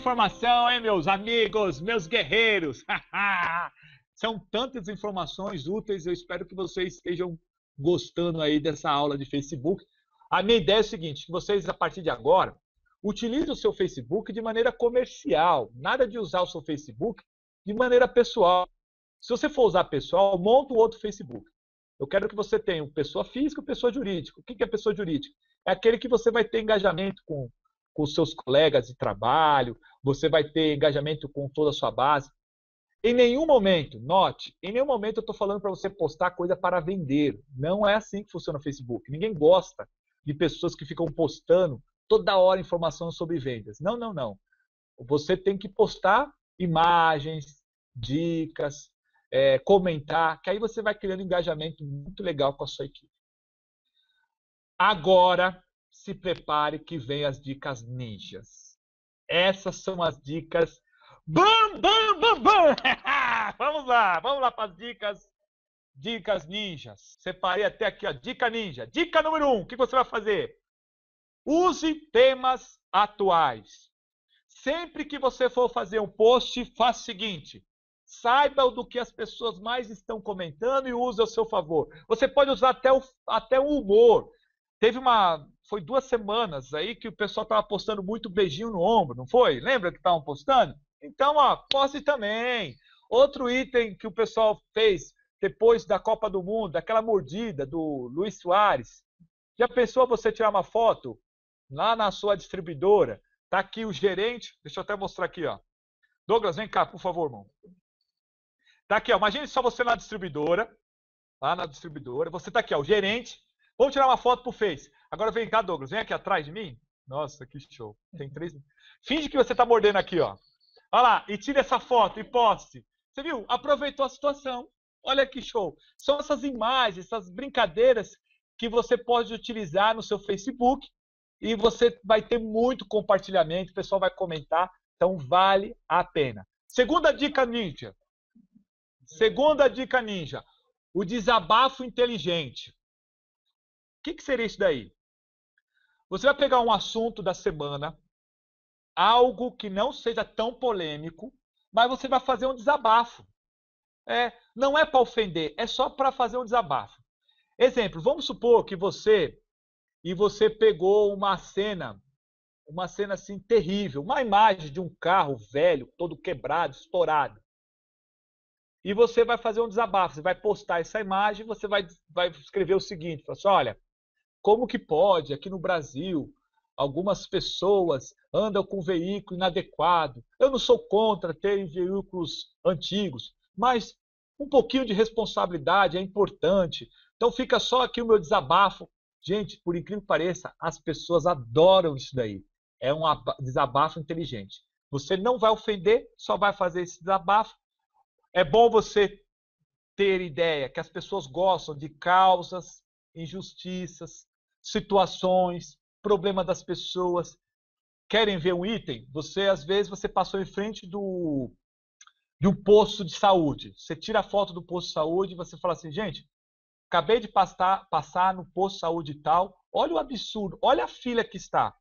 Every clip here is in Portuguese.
informação, hein, meus amigos, meus guerreiros? São tantas informações úteis, eu espero que vocês estejam gostando aí dessa aula de Facebook. A minha ideia é a seguinte, que vocês, a partir de agora, utilizem o seu Facebook de maneira comercial. Nada de usar o seu Facebook de maneira pessoal. Se você for usar pessoal, monta um outro Facebook. Eu quero que você tenha pessoa física e pessoa jurídica. O que é pessoa jurídica? É aquele que você vai ter engajamento com com seus colegas de trabalho, você vai ter engajamento com toda a sua base. Em nenhum momento, note, em nenhum momento eu estou falando para você postar coisa para vender. Não é assim que funciona o Facebook. Ninguém gosta de pessoas que ficam postando toda hora informação sobre vendas. Não, não, não. Você tem que postar imagens, dicas, é, comentar, que aí você vai criando engajamento muito legal com a sua equipe. Agora, se prepare que vem as dicas ninjas. Essas são as dicas. Bam, bam, bam, bam! vamos lá, vamos lá para as dicas. Dicas ninjas. Separei até aqui, a Dica ninja. Dica número um: o que você vai fazer? Use temas atuais. Sempre que você for fazer um post, faça o seguinte: saiba do que as pessoas mais estão comentando e use ao seu favor. Você pode usar até o, até o humor. Teve uma, foi duas semanas aí que o pessoal estava postando muito beijinho no ombro, não foi? Lembra que estavam postando? Então, ó, poste também. Outro item que o pessoal fez depois da Copa do Mundo, aquela mordida do Luiz Soares. Já pensou você tirar uma foto lá na sua distribuidora? Tá aqui o gerente, deixa eu até mostrar aqui, ó. Douglas, vem cá, por favor, irmão. Tá aqui, ó. Imagine só você na distribuidora, lá na distribuidora. Você tá aqui, ó, o gerente. Vamos tirar uma foto pro Face. Agora vem cá, Douglas, vem aqui atrás de mim. Nossa, que show. Tem três. Finge que você está mordendo aqui, ó. Olha lá, e tira essa foto e poste. Você viu? Aproveitou a situação. Olha que show. São essas imagens, essas brincadeiras que você pode utilizar no seu Facebook e você vai ter muito compartilhamento, o pessoal vai comentar, então vale a pena. Segunda dica ninja. Segunda dica ninja. O desabafo inteligente. O que, que seria isso daí? Você vai pegar um assunto da semana, algo que não seja tão polêmico, mas você vai fazer um desabafo. É, não é para ofender, é só para fazer um desabafo. Exemplo, vamos supor que você e você pegou uma cena, uma cena assim terrível, uma imagem de um carro velho, todo quebrado, estourado. E você vai fazer um desabafo, você vai postar essa imagem, você vai, vai escrever o seguinte, assim, olha, como que pode, aqui no Brasil, algumas pessoas andam com veículo inadequado? Eu não sou contra ter veículos antigos, mas um pouquinho de responsabilidade é importante. Então fica só aqui o meu desabafo. Gente, por incrível que pareça, as pessoas adoram isso daí. É um desabafo inteligente. Você não vai ofender, só vai fazer esse desabafo. É bom você ter ideia que as pessoas gostam de causas, injustiças, situações, problema das pessoas. Querem ver um item? Você às vezes você passou em frente do de um posto de saúde. Você tira a foto do posto de saúde e você fala assim, gente, acabei de passar, passar no posto de saúde e tal. Olha o absurdo, olha a fila que está.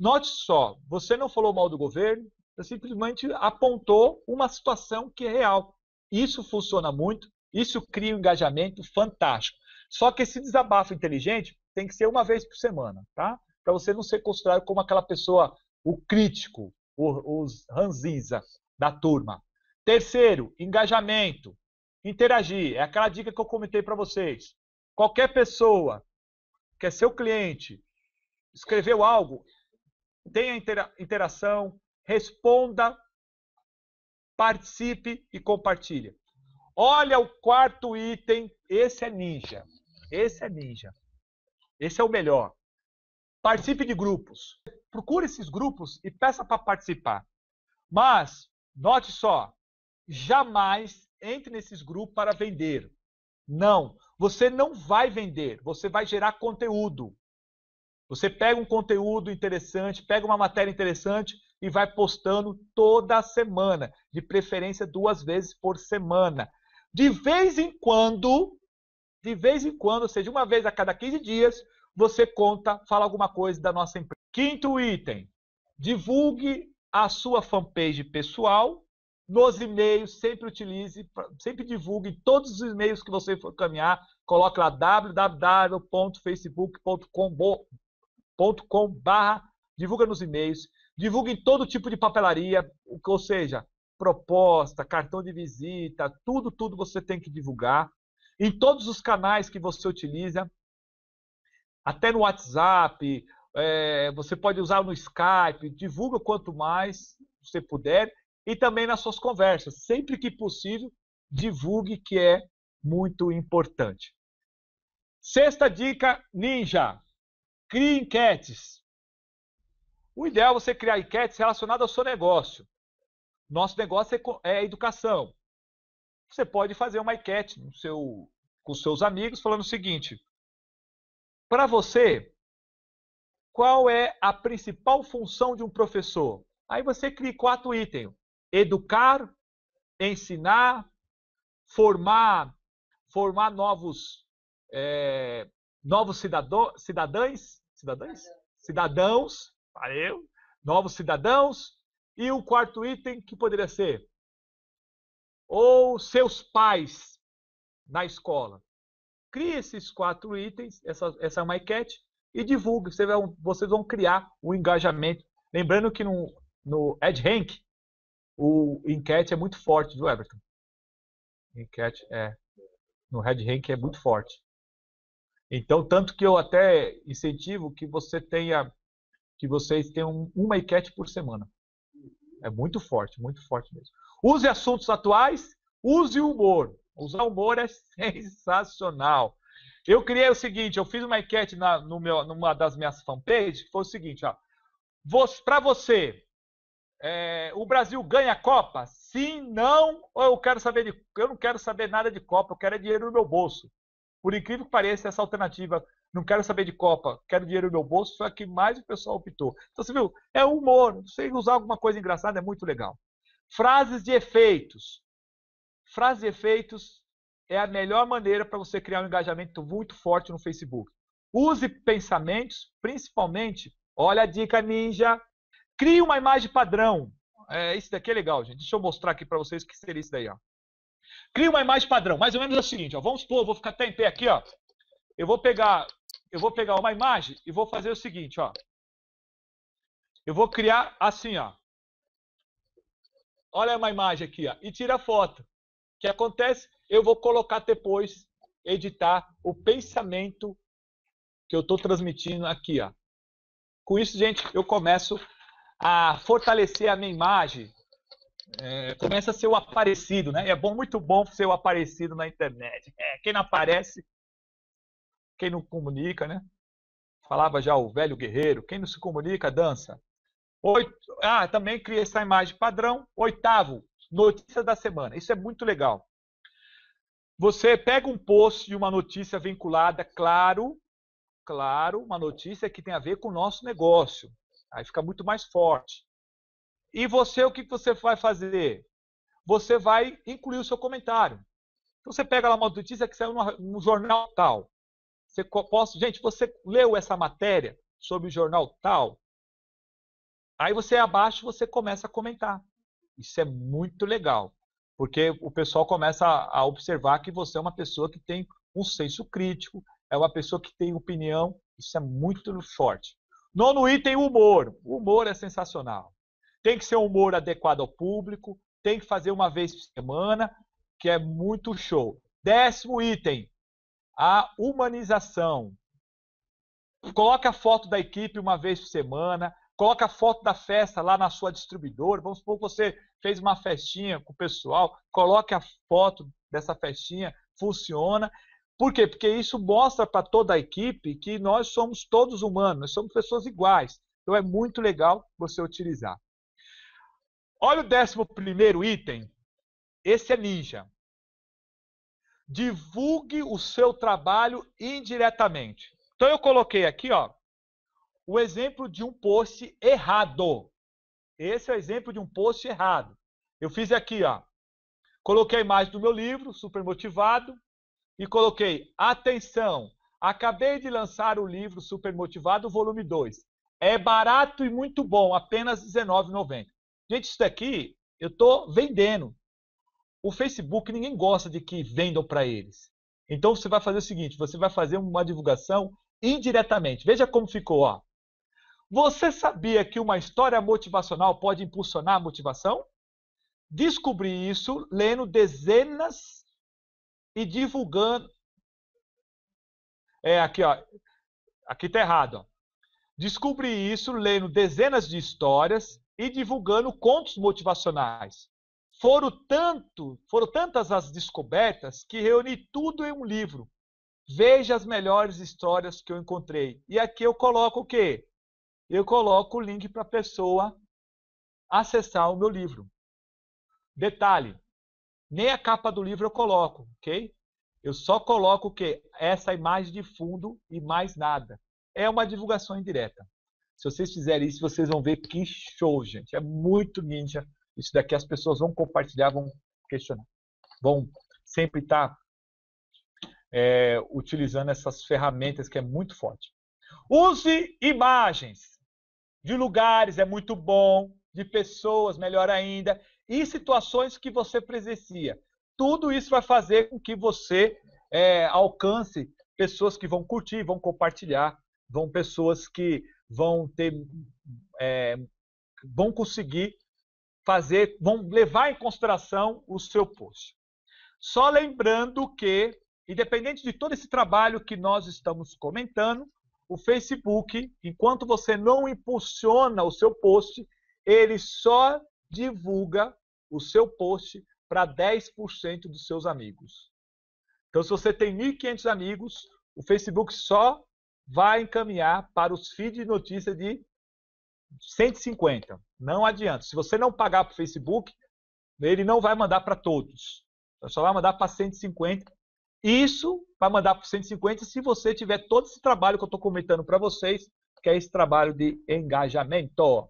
Note só, você não falou mal do governo, você simplesmente apontou uma situação que é real. Isso funciona muito, isso cria um engajamento fantástico. Só que esse desabafo inteligente, tem que ser uma vez por semana, tá? Para você não ser considerado como aquela pessoa, o crítico, os ranzinza da turma. Terceiro, engajamento. Interagir. É aquela dica que eu comentei para vocês. Qualquer pessoa que é seu cliente escreveu algo, tenha intera interação, responda, participe e compartilhe. Olha o quarto item. Esse é ninja. Esse é ninja. Esse é o melhor. Participe de grupos. Procure esses grupos e peça para participar. Mas, note só, jamais entre nesses grupos para vender. Não, você não vai vender, você vai gerar conteúdo. Você pega um conteúdo interessante, pega uma matéria interessante e vai postando toda semana, de preferência duas vezes por semana. De vez em quando, de vez em quando, ou seja, uma vez a cada 15 dias, você conta, fala alguma coisa da nossa empresa. Quinto item: divulgue a sua fanpage pessoal nos e-mails, sempre utilize, sempre divulgue todos os e-mails que você for caminhar, coloque lá www.facebook.com barra, divulga nos e-mails, divulgue em todo tipo de papelaria, ou seja, proposta, cartão de visita, tudo, tudo você tem que divulgar em todos os canais que você utiliza, até no WhatsApp, é, você pode usar no Skype, divulga quanto mais você puder e também nas suas conversas, sempre que possível, divulgue que é muito importante. Sexta dica ninja: crie enquetes. O ideal é você criar enquetes relacionadas ao seu negócio. Nosso negócio é, é educação. Você pode fazer uma enquete no seu com seus amigos, falando o seguinte: para você, qual é a principal função de um professor? Aí você cria quatro itens: educar, ensinar, formar, formar novos é, novos cidadão, cidadãs, cidadãs, cidadãos, valeu, novos cidadãos. E o quarto item que poderia ser ou seus pais na escola. Crie esses quatro itens, essa, essa é uma e divulgue. Você vai, vocês vão criar o engajamento. Lembrando que no, no EdRank, o enquete é muito forte do Everton. Enquete é. No RedRank é muito forte. Então, tanto que eu até incentivo que você tenha. Que vocês tenham uma enquete por semana. É muito forte, muito forte mesmo. Use assuntos atuais, use o humor. O Humor é sensacional. Eu criei o seguinte, eu fiz uma enquete na, no meu, numa das minhas fanpages, foi o seguinte, ó. Para você, é, o Brasil ganha a Copa? Sim, não, eu quero saber de, eu não quero saber nada de Copa, eu quero é dinheiro no meu bolso. Por incrível que pareça, essa alternativa, não quero saber de Copa, quero dinheiro no meu bolso, foi a que mais o pessoal optou. Então você viu, é humor, você usar alguma coisa engraçada é muito legal. Frases de efeitos. Frases e efeitos é a melhor maneira para você criar um engajamento muito forte no Facebook. Use pensamentos, principalmente, olha a dica ninja, crie uma imagem padrão. É, esse daqui é legal, gente. Deixa eu mostrar aqui para vocês o que seria isso daí. Ó. Crie uma imagem padrão, mais ou menos é assim, o seguinte, ó. vamos supor, vou ficar até em pé aqui, ó. Eu vou pegar, eu vou pegar uma imagem e vou fazer o seguinte, ó. Eu vou criar assim, ó. Olha uma imagem aqui, ó, e tira a foto que acontece? Eu vou colocar depois, editar o pensamento que eu estou transmitindo aqui. Ó. Com isso, gente, eu começo a fortalecer a minha imagem. É, começa a ser o aparecido, né? É bom, muito bom ser o aparecido na internet. É, quem não aparece, quem não comunica, né? Falava já o velho guerreiro, quem não se comunica, dança. Oito, ah, também criei essa imagem padrão. Oitavo, notícia da semana. Isso é muito legal. Você pega um post de uma notícia vinculada, claro, claro, uma notícia que tem a ver com o nosso negócio. Aí fica muito mais forte. E você, o que você vai fazer? Você vai incluir o seu comentário. Então você pega lá uma notícia que saiu no jornal tal. Você posta, gente, você leu essa matéria sobre o jornal tal? Aí você abaixo você começa a comentar. Isso é muito legal, porque o pessoal começa a, observar que você é uma pessoa que tem um senso crítico, é uma pessoa que tem opinião, isso é muito forte. Nono item, humor. O humor é sensacional. Tem que ser um humor adequado ao público, tem que fazer uma vez por semana, que é muito show. Décimo item, a humanização. Coloque a foto da equipe uma vez por semana, coloca a foto da festa lá na sua distribuidora. Vamos supor que você fez uma festinha com o pessoal, coloque a foto dessa festinha, funciona. Por quê? Porque isso mostra para toda a equipe que nós somos todos humanos, nós somos pessoas iguais. Então é muito legal você utilizar. Olha o décimo primeiro item. Esse é ninja. Divulgue o seu trabalho indiretamente. Então eu coloquei aqui, ó, o exemplo de um post errado. Esse é o exemplo de um post errado. Eu fiz aqui, ó. Coloquei a imagem do meu livro, super motivado, e coloquei: atenção, acabei de lançar o livro Super Motivado, volume 2. É barato e muito bom, apenas R$19,90. Gente, isso daqui eu estou vendendo. O Facebook, ninguém gosta de que vendam para eles. Então você vai fazer o seguinte: você vai fazer uma divulgação indiretamente. Veja como ficou, ó. Você sabia que uma história motivacional pode impulsionar a motivação? Descobri isso lendo dezenas e divulgando. É, aqui, ó. Aqui tá errado, ó. Descobri isso lendo dezenas de histórias e divulgando contos motivacionais. Foram, tanto, foram tantas as descobertas que reuni tudo em um livro. Veja as melhores histórias que eu encontrei. E aqui eu coloco o quê? eu coloco o link para a pessoa acessar o meu livro. Detalhe, nem a capa do livro eu coloco, ok? Eu só coloco o quê? Essa imagem de fundo e mais nada. É uma divulgação indireta. Se vocês fizerem isso, vocês vão ver que show, gente. É muito ninja. Isso daqui as pessoas vão compartilhar, vão questionar. Vão sempre estar tá, é, utilizando essas ferramentas que é muito forte. Use imagens de lugares é muito bom, de pessoas melhor ainda, e situações que você presencia. Tudo isso vai fazer com que você é, alcance pessoas que vão curtir, vão compartilhar, vão pessoas que vão ter, é, vão conseguir fazer, vão levar em consideração o seu post. Só lembrando que, independente de todo esse trabalho que nós estamos comentando, o Facebook, enquanto você não impulsiona o seu post, ele só divulga o seu post para 10% dos seus amigos. Então, se você tem 1.500 amigos, o Facebook só vai encaminhar para os feeds de notícia de 150. Não adianta. Se você não pagar para o Facebook, ele não vai mandar para todos. Ele só vai mandar para 150 isso para mandar para 150 se você tiver todo esse trabalho que eu estou comentando para vocês, que é esse trabalho de engajamento.